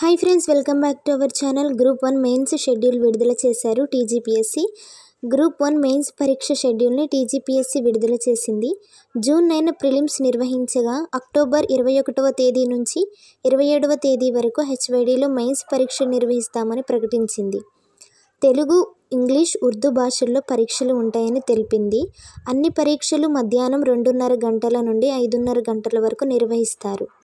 hi friends welcome back to our channel group one mains schedule విడుదల చేశారు TGPSC group one mains పరీక్ష షెడ్యూల్ని TGPSC విడుదల చేసింది June nine prelims నిర్వహించగా October ఇరవై ఒకటవ తేదీ నుంచి ఇరవై ఏడవ తేదీ వరకు హెచ్వైడీలో మెయిన్స్ పరీక్ష నిర్వహిస్తామని ప్రకటించింది తెలుగు ఇంగ్లీష్ ఉర్దూ భాషల్లో పరీక్షలు ఉంటాయని తెలిపింది అన్ని పరీక్షలు మధ్యాహ్నం రెండున్నర గంటల నుండి ఐదున్నర గంటల వరకు నిర్వహిస్తారు